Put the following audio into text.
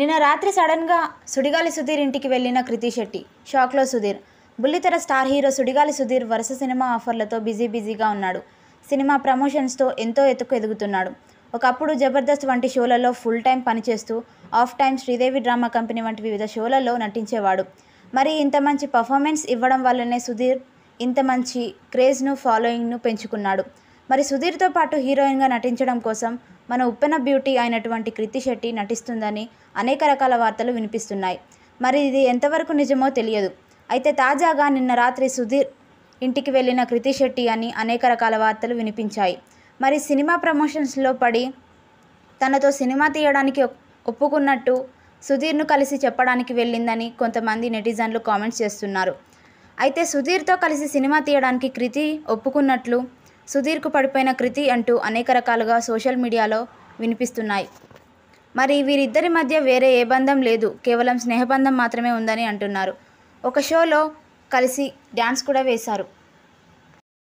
నిన్న రాత్రి సడన్గా సుడిగాలి సుధీర్ ఇంటికి వెళ్ళిన కృతి శెట్టి షాక్లో సుధీర్ బుల్లితెర స్టార్ హీరో సుడిగాలి సుధీర్ వరుస సినిమా ఆఫర్లతో బిజీ బిజీగా ఉన్నాడు సినిమా ప్రమోషన్స్తో ఎంతో ఎత్తుకు ఎదుగుతున్నాడు ఒకప్పుడు జబర్దస్త్ వంటి షోలలో ఫుల్ టైం పనిచేస్తూ off time Sridevi drama company వంటి వివిధ షోలలో నటించేవాడు మరి ఇంత మంచి పర్ఫార్మెన్స్ ఇవ్వడం వల్లనే సుధీర్ ఇంత మంచి క్రేజ్ను ఫాలోయింగ్ను పెంచుకున్నాడు మరి సుధీర్తో పాటు హీరోయిన్గా నటించడం కోసం మన ఉప్పెన బ్యూటీ అయినటువంటి కృతి శెట్టి నటిస్తుందని అనేక రకాల వార్తలు వినిపిస్తున్నాయి మరి ఇది ఎంతవరకు నిజమో తెలియదు అయితే తాజాగా నిన్న రాత్రి సుధీర్ ఇంటికి వెళ్ళిన కృతి శెట్టి అని అనేక రకాల వార్తలు వినిపించాయి మరి సినిమా ప్రమోషన్స్లో పడి తనతో సినిమా తీయడానికి ఒప్పుకున్నట్టు సుధీర్ను కలిసి చెప్పడానికి వెళ్ళిందని కొంతమంది నెటిజన్లు కామెంట్స్ చేస్తున్నారు అయితే సుధీర్తో కలిసి సినిమా తీయడానికి కృతి ఒప్పుకున్నట్లు సుధీర్కు పడిపోయిన కృతి అంటూ అనేక రకాలుగా సోషల్ మీడియాలో వినిపిస్తున్నాయి మరి వీరిద్దరి మధ్య వేరే ఏ బంధం లేదు కేవలం స్నేహబంధం మాత్రమే ఉందని అంటున్నారు ఒక షోలో కలిసి డ్యాన్స్ కూడా వేశారు